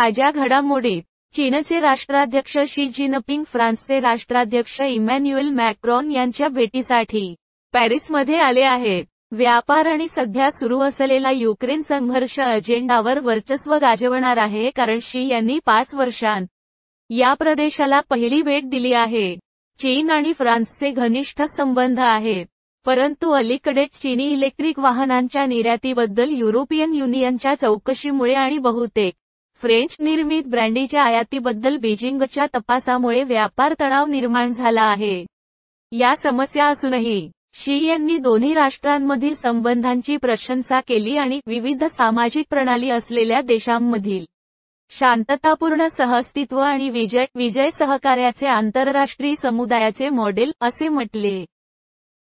ताज्या घडामोडीत चीनचे राष्ट्राध्यक्ष शी जिनपिंग फ्रान्सचे राष्ट्राध्यक्ष इमॅन्युएल मॅक्रॉन यांच्या भेटीसाठी पॅरिसमध्ये आले आहेत व्यापार आणि सध्या सुरू असलेला युक्रेन संघर्ष अजेंडावर वर्चस्व गाजवणार आहे कारण शी यांनी पाच वर्षांत या प्रदेशाला पहिली भेट दिली आहे चीन आणि फ्रान्सचे घनिष्ठ संबंध आहेत परंतु अलीकडेच चीनी इलेक्ट्रिक वाहनांच्या निर्यातीबद्दल युरोपियन युनियनच्या चौकशीमुळे आणि बहुतेक फ्रेंच निर्मित ब्रँडीच्या आयातीबद्दल बेजिंगच्या तपासामुळे व्यापार तणाव निर्माण झाला आहे या समस्या असूनही शी यांनी दोन्ही राष्ट्रांमधील संबंधांची प्रशंसा केली आणि विविध सामाजिक प्रणाली असलेल्या देशांमधील शांततापूर्ण सहअस्तित्व आणि विजय विजय सहकार्याचे आंतरराष्ट्रीय समुदायाचे मॉडेल असे म्हटले